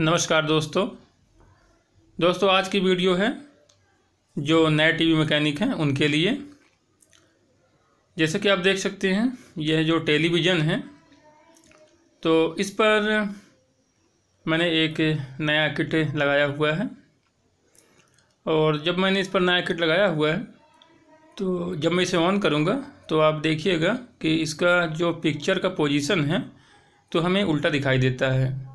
नमस्कार दोस्तों दोस्तों आज की वीडियो है जो नए टीवी मैकेनिक हैं उनके लिए जैसे कि आप देख सकते हैं यह जो टेलीविज़न है तो इस पर मैंने एक नया किट लगाया हुआ है और जब मैंने इस पर नया किट लगाया हुआ है तो जब मैं इसे ऑन करूँगा तो आप देखिएगा कि इसका जो पिक्चर का पोजीशन है तो हमें उल्टा दिखाई देता है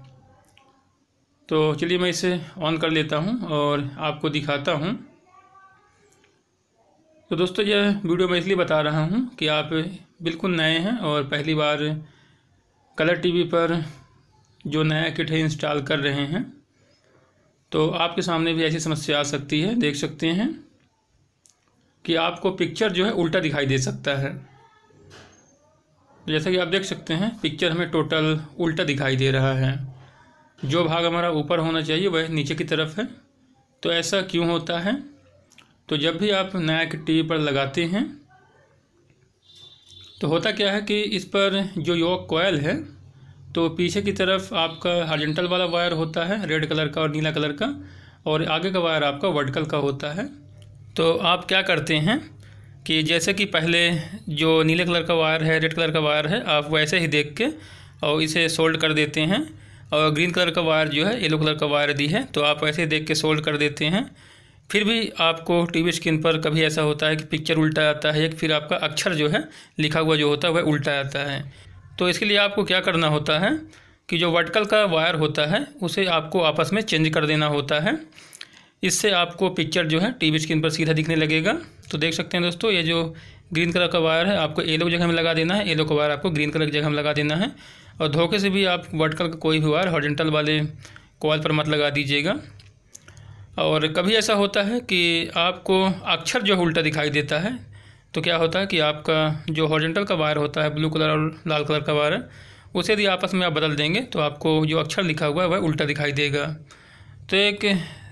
तो चलिए मैं इसे ऑन कर लेता हूँ और आपको दिखाता हूँ तो दोस्तों यह वीडियो मैं इसलिए बता रहा हूँ कि आप बिल्कुल नए हैं और पहली बार कलर टीवी पर जो नया किट है इंस्टॉल कर रहे हैं तो आपके सामने भी ऐसी समस्या आ सकती है देख सकते हैं कि आपको पिक्चर जो है उल्टा दिखाई दे सकता है जैसा कि आप देख सकते हैं पिक्चर हमें टोटल उल्टा दिखाई दे रहा है जो भाग हमारा ऊपर होना चाहिए वह नीचे की तरफ है तो ऐसा क्यों होता है तो जब भी आप नया टी पर लगाते हैं तो होता क्या है कि इस पर जो योग कोयल है तो पीछे की तरफ आपका हॉर्जेंटल वाला वायर होता है रेड कलर का और नीला कलर का और आगे का वायर आपका वर्टिकल का होता है तो आप क्या करते हैं कि जैसे कि पहले जो नीले कलर का वायर है रेड कलर का वायर है आप वैसे ही देख के और इसे सोल्ड कर देते हैं और ग्रीन कलर का वायर जो है येलो कलर का वायर दी है तो आप ऐसे देख के सोल्ड कर देते हैं फिर भी आपको टीवी स्क्रीन पर कभी ऐसा होता है कि पिक्चर उल्टा आता है या फिर आपका अक्षर जो है लिखा हुआ जो होता है वह उल्टा आता है तो इसके लिए आपको क्या करना होता है कि जो वर्टिकल का वायर होता है उसे आपको आपस में चेंज कर देना होता है इससे आपको पिक्चर जो है टीवी स्क्रीन पर सीधा दिखने लगेगा तो देख सकते हैं दोस्तों ये जो ग्रीन कलर का वायर है आपको येलो जगह में लगा देना है येलो का वायर आपको ग्रीन कलर की जगह में लगा देना है और धोखे से भी आप वर्टिकल का कोई भी वायर हॉर्जेंटल वाले कॉल पर मत लगा दीजिएगा और कभी ऐसा होता है कि आपको अक्षर जो उल्टा दिखाई देता है तो क्या होता है कि आपका जो हॉर्जेंटल का वायर होता है ब्लू कलर और लाल कलर का वायर उसे यदि आपस में आप बदल देंगे तो आपको जो अक्षर लिखा हुआ है वह उल्टा दिखाई देगा तो एक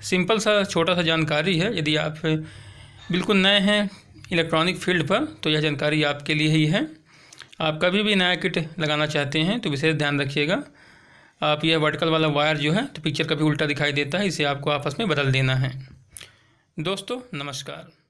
सिंपल सा छोटा सा जानकारी है यदि आप बिल्कुल नए हैं इलेक्ट्रॉनिक फील्ड पर तो यह जानकारी आपके लिए ही है आप कभी भी नया किट लगाना चाहते हैं तो विशेष ध्यान रखिएगा आप यह वर्टिकल वाला वायर जो है तो पिक्चर कभी उल्टा दिखाई देता है इसे आपको आपस में बदल देना है दोस्तों नमस्कार